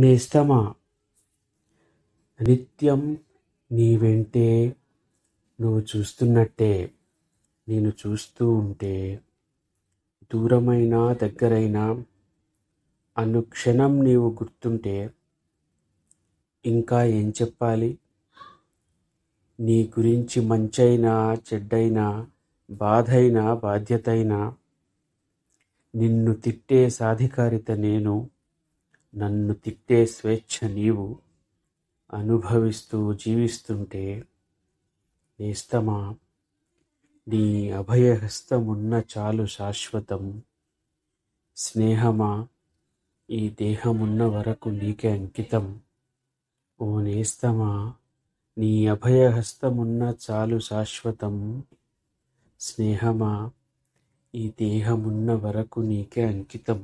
నీ ఇష్టమా నిత్యం నీ వెంటే నువ్వు చూస్తున్నట్టే నేను చూస్తూ ఉంటే దూరమైన దగ్గరైన అనుక్షణం నీవు గుర్తుంటే ఇంకా ఏం చెప్పాలి నీ గురించి మంచైనా చెడ్డైనా బాధైనా బాధ్యతైనా నిన్ను తిట్టే సాధికారిత నేను నన్ను తిట్టే స్వేచ్ఛ నీవు అనుభవిస్తూ జీవిస్తుంటే నేస్తమా నీ అభయహస్తమున్న చాలు శాశ్వతం స్నేహమా ఈ దేహమున్న వరకు నీకే అంకితం ఓ నేస్తమా నీ అభయహస్తమున్న చాలు శాశ్వతం స్నేహమా ఈ దేహమున్న వరకు నీకే అంకితం